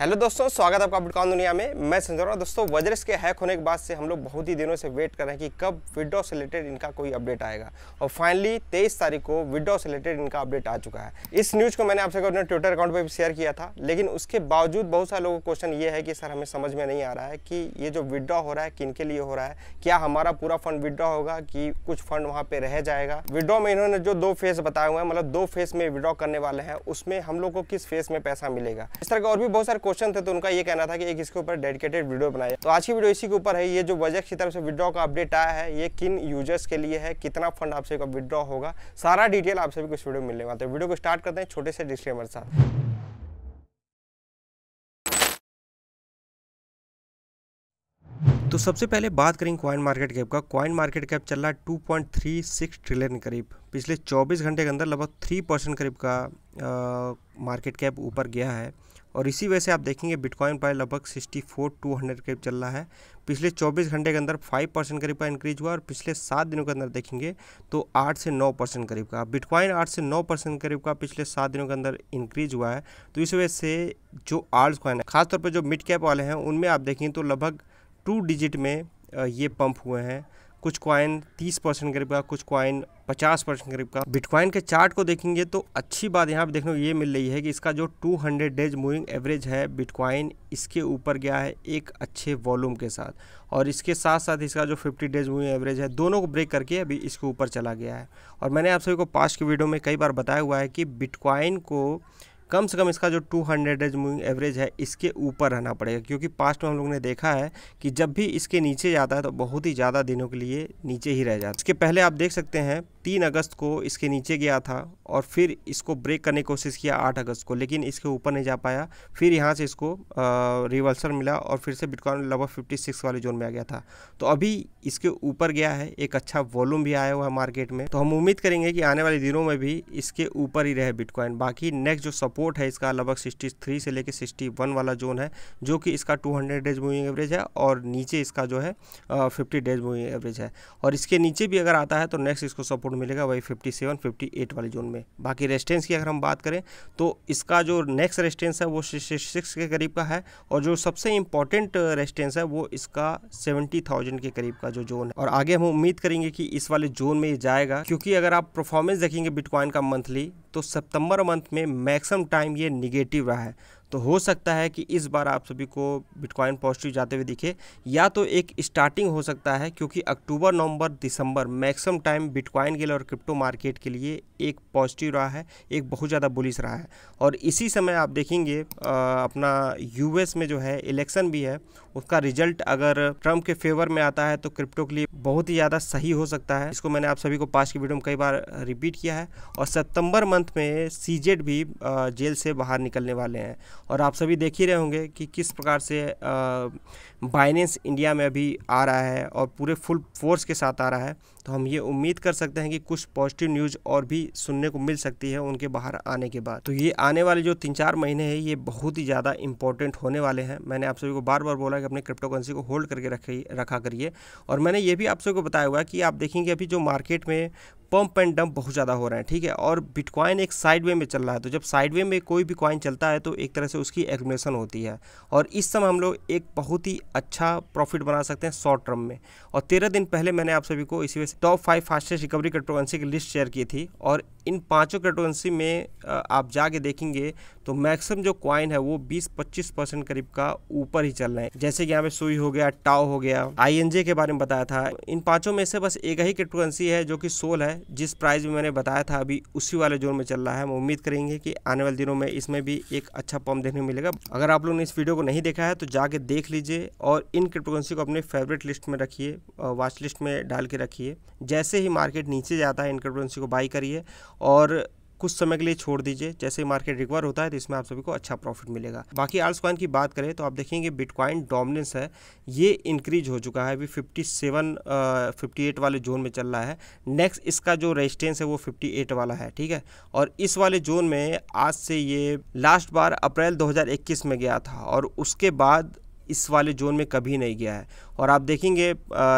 hello दोस्तों स्वागत है आपका बिटकॉइन दुनिया में मैं संजय दोस्तों वज्रस के हैक होने के बाद से हम लोग बहुत ही दिनों से वेट कर रहे हैं कि कब विड्रॉ से रिलेटेड इनका कोई अपडेट आएगा और फाइनली 23 तारीख को विड्रॉ से रिलेटेड इनका अपडेट आ चुका है इस न्यूज़ को मैंने आपसे अपने ट्विटर अकाउंट पर भी शेयर किया था लेकिन उसके बावजूद बहुत सारे लोगों को क्वेश्चन ये है कि सर हमें समझ में नहीं आ रहा है कि ये जो विड्रॉ हो रहा है किन लिए हो रहा है क्या हमारा पूरा फंड विड्रॉ होगा कि कुछ फंड वहाँ पर रह जाएगा विड्रॉ में इन्होंने जो दो फेज बताए हुए हैं मतलब दो फेज में विड्रॉ करने वाले हैं उसमें हम लोग को किस फेज में पैसा मिलेगा इस तरह के और भी बहुत सारे क्वेश्चन थे तो उनका ये कहना था कि एक इसके ऊपर डेडिकेटेड वीडियो बनाया तो आज की वीडियो इसी के ऊपर है ये जो वजह की तरफ से विड्रॉ का अपडेट आया है ये किन यूजर्स के लिए है कितना फंड आपसे विड्रॉ होगा सारा डिटेल आपसे भी कुछ वीडियो मिलने वाला तो वीडियो को स्टार्ट करते हैं छोटे से डिस्क्लेमर साथ तो सबसे पहले बात करें क्वाइन मार्केट कैप का क्वाइन मार्केट कैप चल रहा है two point three six trillion करीब पिछले चौबीस घंटे के अंदर लगभग थ्री परसेंट करीब का मार्केट कैप ऊपर गया है और इसी वजह से आप देखेंगे बिटकॉइन पर लगभग सिक्सटी फोर टू हंड्रेड करीब चल रहा है पिछले चौबीस घंटे के अंदर फाइव परसेंट करीब का इंक्रीज हुआ और पिछले सात दिनों के अंदर देखेंगे तो आठ से नौ परसेंट करीब का बिटकॉइन आठ से नौ परसेंट करीब का पिछले सात दिनों के अंदर इंक्रीज हुआ है तो इस वजह से जो आर्ट्स क्वाइन है खासतौर पर जो मिड कैप वाले हैं उनमें आप देखें तो लगभग टू डिजिट में ये पंप हुए हैं कुछ क्वाइन 30 परसेंट करीब का कुछ क्वाइन 50 परसेंट करीब का बिटकॉइन के चार्ट को देखेंगे तो अच्छी बात यहाँ पे देखने को ये मिल रही है कि इसका जो 200 डेज मूविंग एवरेज है बिटकॉइन इसके ऊपर गया है एक अच्छे वॉल्यूम के साथ और इसके साथ साथ इसका जो 50 डेज मूविंग एवरेज है दोनों को ब्रेक करके अभी इसके ऊपर चला गया है और मैंने आप सभी को पास्ट की वीडियो में कई बार बताया हुआ है कि बिटकॉइन को कम से कम इसका जो 200 हंड्रेड एज मूविंग एवरेज है इसके ऊपर रहना पड़ेगा क्योंकि पास्ट में हम लोग ने देखा है कि जब भी इसके नीचे जाता है तो बहुत ही ज़्यादा दिनों के लिए नीचे ही रह जाता है इसके पहले आप देख सकते हैं तीन अगस्त को इसके नीचे गया था और फिर इसको ब्रेक करने की कोशिश किया आठ अगस्त को लेकिन इसके ऊपर नहीं जा पाया फिर यहाँ से इसको रिवर्सल मिला और फिर से बिटकॉइन लगभग फिफ्टी सिक्स वाले जोन में आ गया था तो अभी इसके ऊपर गया है एक अच्छा वॉल्यूम भी आया हुआ है मार्केट में तो हम उम्मीद करेंगे कि आने वाले दिनों में भी इसके ऊपर ही रहे बिटकॉइन बाकी नेक्स्ट जो सपोर्ट है इसका लगभग सिक्सटी थ्री से लेकर सिक्सटी वन वाला जोन है जो कि इसका two hundred days moving average है और नीचे इसका जो है फिफ्टी डेज मूविंग एवरेज है और इसके नीचे भी अगर आता है तो नेक्स्ट इसको सपोर्ट मिलेगा वही 57, 58 वाले जोन में बाकी रेस्टेंस की अगर हम बात करें तो इसका जो नेक्स्ट रेस्टेंस है वो सिक्स के करीब का है और जो सबसे इंपॉर्टेंट रेस्टेंस है वो इसका सेवेंटी थाउजेंड के करीब का जो जोन है और आगे हम उम्मीद करेंगे कि इस वाले जोन में ये जाएगा क्योंकि अगर आप परफॉर्मेंस देखेंगे बिटकॉइन का मंथली तो सितंबर मंथ में मैक्सिमम टाइम ये निगेटिव रहा है तो हो सकता है कि इस बार आप सभी को बिटकॉइन पॉजिटिव जाते हुए दिखे या तो एक स्टार्टिंग हो सकता है क्योंकि अक्टूबर नवंबर दिसंबर मैक्सिमम टाइम बिटकॉइन के लिए और क्रिप्टो मार्केट के लिए एक पॉजिटिव रहा है एक बहुत ज़्यादा बुलिस रहा है और इसी समय आप देखेंगे आ, अपना यूएस में जो है इलेक्शन भी है उसका रिजल्ट अगर ट्रंप के फेवर में आता है तो क्रिप्टो के लिए बहुत ही ज़्यादा सही हो सकता है इसको मैंने आप सभी को पास की वीडियो में कई बार रिपीट किया है और सितंबर मंथ में सीजेड भी जेल से बाहर निकलने वाले हैं और आप सभी देख ही रहे होंगे कि किस प्रकार से बाइनेंस इंडिया में अभी आ रहा है और पूरे फुल फोर्स के साथ आ रहा है तो हम ये उम्मीद कर सकते हैं कि कुछ पॉजिटिव न्यूज़ और भी सुनने को मिल सकती है उनके बाहर आने के बाद तो ये आने वाले जो तीन चार महीने हैं ये बहुत ही ज़्यादा इंपॉर्टेंट होने वाले हैं मैंने आप सभी को बार बार बोला कि अपने क्रिप्टो करेंसी को होल्ड करके रख रखा करिए और मैंने ये भी आप सभी को बताया हुआ कि आप देखेंगे अभी जो मार्केट में पंप एंड डंप बहुत ज़्यादा हो रहे हैं ठीक है और बिटकॉइन एक साइडवे में चल रहा है तो जब साइडवे में कोई भी कॉइन चलता है तो एक तरह से उसकी एग्रेशन होती है और इस समय हम लोग एक बहुत ही अच्छा प्रॉफिट बना सकते हैं शॉर्ट टर्म में और तेरह दिन पहले मैंने आप सभी को इसी वजह से top five fastest recovery cryptocurrency की लिस्ट शेयर की थी और इन पाँचों क्रिप्टोकरेंसी में आप जाके देखेंगे तो मैक्सिमम जो क्वाइन है वो 20-25 परसेंट करीब का ऊपर ही चल रहे हैं जैसे कि यहाँ पे सुई हो गया टाओ हो गया आई के बारे में बताया था इन पांचों में से बस एक ही क्रिप्टोकरेंसी है जो कि सोल है जिस प्राइस में मैंने बताया था अभी उसी वाले जोन में चल रहा है हम उम्मीद करेंगे कि आने वाले दिनों में इसमें भी एक अच्छा पम्प देखने मिलेगा अगर आप लोगों ने इस वीडियो को नहीं देखा है तो जाके देख लीजिए और इन क्रिप्टोकरेंसी को अपने फेवरेट लिस्ट में रखिए वॉच लिस्ट में डाल के रखिए जैसे ही मार्केट नीचे जाता है इन क्रिप्टोकरेंसी को बाई करिए और कुछ समय के लिए छोड़ दीजिए जैसे मार्केट रिकवर होता है तो इसमें आप सभी को अच्छा प्रॉफिट मिलेगा बाकी आल्स कॉइन की बात करें तो आप देखेंगे बिटकॉइन डोमिनेंस है ये इंक्रीज हो चुका है अभी 57 एट वाले जोन में चल रहा है नेक्स्ट इसका जो रेजिस्टेंस है वो 58 वाला है ठीक है और इस वाले जोन में आज से ये लास्ट बार अप्रैल दो में गया था और उसके बाद इस वाले जोन में कभी नहीं गया है और आप देखेंगे आ,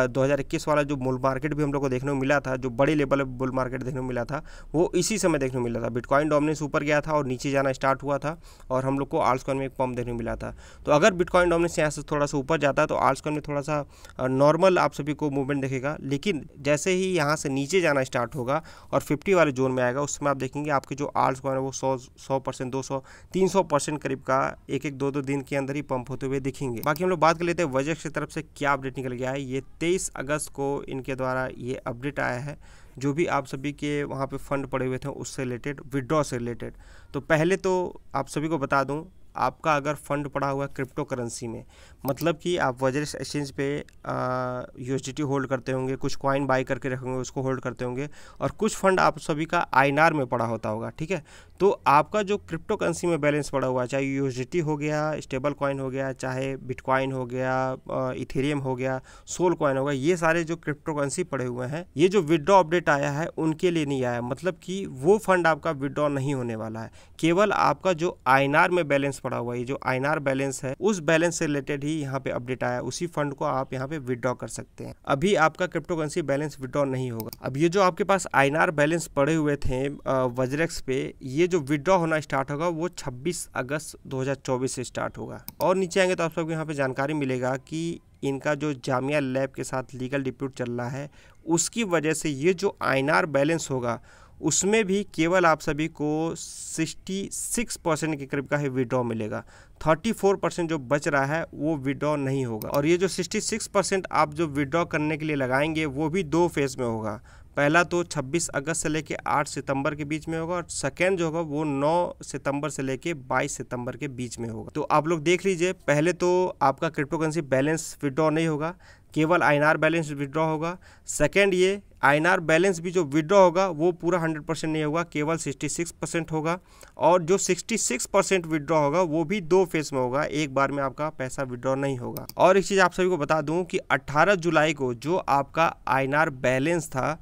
2021 वाला जो बुल मार्केट भी हम लोग को देखने को मिला था जो बड़े लेवल पर बुल मार्केट देखने को मिला था वो इसी समय देखने को मिला था बिटकॉइन डोमिनेंस ऊपर गया था और नीचे जाना स्टार्ट हुआ था और हम लोग को आल्सकॉन में एक पम्प देखने को मिला था तो अगर बिटकॉइन डोमिनेंस यहाँ से थोड़ा सा ऊपर जाता तो आल्सकॉन में थोड़ा सा नॉर्मल आप सभी को मूवमेंट देखेगा लेकिन जैसे ही यहाँ से नीचे जाना स्टार्ट होगा और फिफ्टी वाले जोन में आएगा उस समय आप देखेंगे आपके जो आल्सकॉन है वो सौ सौ परसेंट दो सौ तीन सौ परसेंट करीब का एक एक दो दो दिन के अंदर ही पम्प होते हुए दिखेंगे होंगे बाकी हम लोग बात कर लेते हैं वजह की तरफ से क्या अपडेट निकल गया है ये तेईस अगस्त को इनके द्वारा ये अपडेट आया है जो भी आप सभी के वहाँ पे फंड पड़े हुए थे उससे रिलेटेड विड्रॉ से रिलेटेड तो पहले तो आप सभी को बता दूँ आपका अगर फंड पड़ा हुआ है क्रिप्टो करेंसी में मतलब कि आप वजरिस एक्सचेंज पे यूएसडीटी होल्ड करते होंगे कुछ कॉइन बाई करके रखेंगे उसको होल्ड करते होंगे और कुछ फंड आप सभी का आई में पड़ा होता होगा ठीक है तो आपका जो क्रिप्टो करेंसी में बैलेंस पड़ा हुआ चाहे यू हो गया स्टेबल कॉइन हो गया चाहे बिटकॉइन हो गया इथेरियम हो गया सोल कॉइन हो गया ये सारे जो क्रिप्टो करेंसी पड़े हुए हैं ये जो विड्रॉ अपडेट आया है उनके लिए नहीं आया मतलब कि वो फंड आपका विड्रॉ नहीं होने वाला है केवल आपका जो आई में बैलेंस पड़ा हुआ है जो आई बैलेंस है उस बैलेंस से रिलेटेड ही यहाँ पे अपडेट आया उसी फंड को आप यहाँ पे विदड्रॉ कर सकते हैं अभी आपका क्रिप्टो करेंसी बैलेंस विदड्रॉ नहीं होगा अब ये जो आपके पास आई बैलेंस पड़े हुए थे वजरेक्स पे ये जो विदड्रॉ होना स्टार्ट होगा वो छब्बीस अगस्त दो से स्टार्ट होगा और नीचे आएंगे तो आप सबको यहाँ पे जानकारी मिलेगा कि इनका जो जामिया लैब के साथ लीगल डिप्यूट चल रहा है उसकी वजह से ये जो आई बैलेंस होगा उसमें भी केवल आप सभी को 66 परसेंट के करीब का ही विड्रॉ मिलेगा 34 परसेंट जो बच रहा है वो विड्रॉ नहीं होगा और ये जो 66 परसेंट आप जो विड्रॉ करने के लिए लगाएंगे वो भी दो फेज में होगा पहला तो 26 अगस्त से लेकर 8 सितंबर के बीच में होगा और सेकेंड जो होगा वो 9 सितंबर से लेकर 22 सितंबर के बीच में होगा तो आप लोग देख लीजिए पहले तो आपका क्रिप्टोकरेंसी बैलेंस विड्रॉ नहीं होगा केवल आईएनआर बैलेंस विड्रॉ होगा सेकेंड ये आईएनआर बैलेंस भी जो विड्रॉ होगा वो पूरा हंड्रेड परसेंट नहीं होगा केवल सिक्सटी सिक्स परसेंट होगा और जो सिक्सटी सिक्स परसेंट विड्रॉ होगा वो भी दो फेज में होगा एक बार में आपका पैसा विड्रॉ नहीं होगा और एक चीज़ आप सभी को बता दूँ कि अट्ठारह जुलाई को जो आपका आई बैलेंस था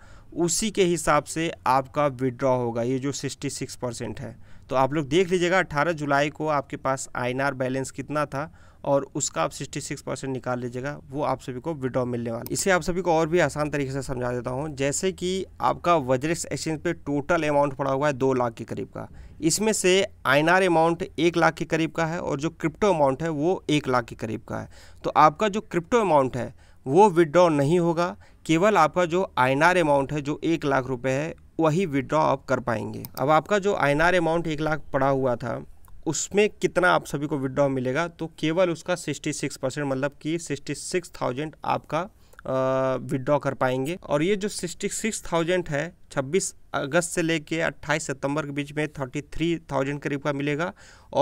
उसी के हिसाब से आपका विड्रॉ होगा ये जो सिक्सटी सिक्स परसेंट है तो आप लोग देख लीजिएगा अट्ठारह जुलाई को आपके पास आई बैलेंस कितना था और उसका आप 66 परसेंट निकाल लीजिएगा वो आप सभी को विड्रॉ मिलने वाला इसे आप सभी को और भी आसान तरीके से समझा देता हूँ जैसे कि आपका वज्रेक्स एक्सचेंज पे टोटल अमाउंट पड़ा हुआ है दो लाख के करीब का इसमें से आइनार अमाउंट एक लाख के करीब का है और जो क्रिप्टो अमाउंट है वो एक लाख के करीब का है तो आपका जो क्रिप्टो अमाउंट है वो विड्रॉ नहीं होगा केवल आपका जो आई अमाउंट है जो एक लाख रुपये है वही विड्रॉ आप कर पाएंगे अब आपका जो आई अमाउंट एक लाख पड़ा हुआ था उसमें कितना आप सभी को विड्रॉ मिलेगा तो केवल उसका सिक्सटी परसेंट मतलब कि सिक्सटी आपका विड्रॉ कर पाएंगे और ये जो सिक्सटी सिक्स थाउजेंड है छब्बीस अगस्त से लेके 28 सितंबर के बीच में 33,000 करीब का मिलेगा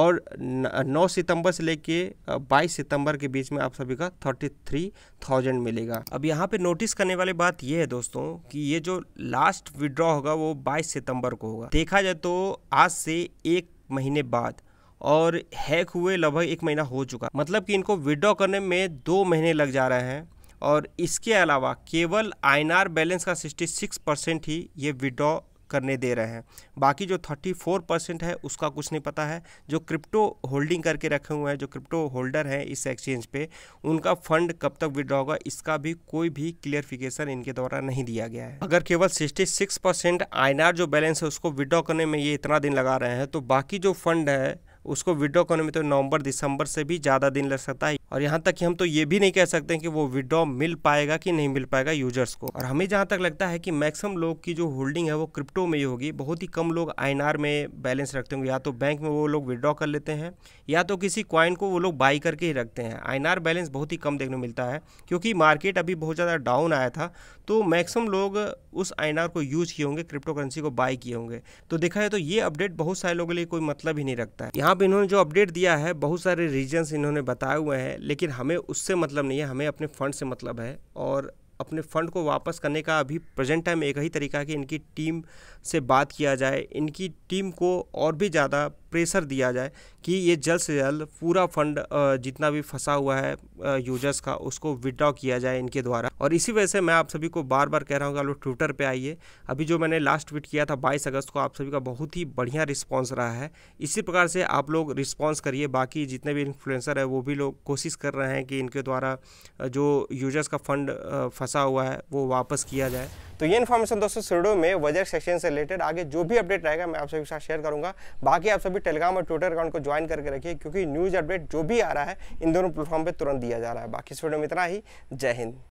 और 9 सितंबर से लेके 22 सितंबर के बीच में आप सभी का 33,000 मिलेगा अब यहाँ पे नोटिस करने वाली बात ये है दोस्तों कि ये जो लास्ट विड्रॉ होगा वो 22 सितंबर को होगा देखा जाए तो आज से एक महीने बाद और हैक हुए लगभग एक महीना हो चुका मतलब कि इनको विड्रॉ करने में दो महीने लग जा रहे हैं और इसके अलावा केवल आई बैलेंस का 66 परसेंट ही ये विड्रॉ करने दे रहे हैं बाकी जो 34 परसेंट है उसका कुछ नहीं पता है जो क्रिप्टो होल्डिंग करके रखे हुए हैं जो क्रिप्टो होल्डर हैं इस एक्सचेंज पे उनका फंड कब तक विड्रॉ होगा इसका भी कोई भी क्लियरिफिकेशन इनके द्वारा नहीं दिया गया है अगर केवल 66 परसेंट जो बैलेंस है उसको विड्रॉ करने में ये इतना दिन लगा रहे हैं तो बाकी जो फंड है उसको विड्रॉ करने में तो नवंबर दिसंबर से भी ज़्यादा दिन लग सकता है और यहाँ तक कि हम तो ये भी नहीं कह सकते कि वो विड्रॉ मिल पाएगा कि नहीं मिल पाएगा यूजर्स को और हमें जहाँ तक लगता है कि मैक्सिमम लोग की जो होल्डिंग है वो क्रिप्टो में ही होगी बहुत ही कम लोग आई में बैलेंस रखते होंगे या तो बैंक में वो लोग विड्रॉ कर लेते हैं या तो किसी क्वाइन को वो लोग बाई करके ही रखते हैं आई बैलेंस बहुत ही कम देखने मिलता है क्योंकि मार्केट अभी बहुत ज़्यादा डाउन आया था तो मैक्सिमम लोग उस आई को यूज़ किए होंगे क्रिप्टो करेंसी को बाई किए होंगे तो देखा जाए तो ये अपडेट बहुत सारे लोगों के लिए कोई मतलब ही नहीं रखता है यहाँ अब इन्होंने जो अपडेट दिया है बहुत सारे रीजन्स इन्होंने बताए हुए हैं लेकिन हमें उससे मतलब नहीं है हमें अपने फंड से मतलब है और अपने फ़ंड को वापस करने का अभी प्रेजेंट टाइम एक ही तरीका है कि इनकी टीम से बात किया जाए इनकी टीम को और भी ज़्यादा प्रेशर दिया जाए कि ये जल्द से जल्द पूरा फंड जितना भी फंसा हुआ है यूजर्स का उसको विदड्रॉ किया जाए इनके द्वारा और इसी वजह से मैं आप सभी को बार बार कह रहा हूँ कि आप लोग ट्विटर पर आइए अभी जो मैंने लास्ट ट्वीट किया था बाईस अगस्त को आप सभी का बहुत ही बढ़िया रिस्पॉन्स रहा है इसी प्रकार से आप लोग रिस्पॉन्स करिए बाकी जितने भी इन्फ्लुएंसर है वो भी लोग कोशिश कर रहे हैं कि इनके द्वारा जो यूजर्स का फंड फंसा हुआ है वो वापस किया जाए तो ये इन्फॉर्मेशन दोस्तों सीडो में वजह सेक्शन से रिलेटेड आगे जो भी अपडेट रहेगा मैं आप सभी के साथ शेयर करूंगा बाकी आप सभी टेलीग्राम और ट्विटर अकाउंट को ज्वाइन करके रखिए क्योंकि न्यूज़ अपडेट जो भी आ रहा है इन दोनों प्लेटफॉर्म पर तुरंत दिया जा रहा है बाकी इस वीडियो में इतना ही जय हिंद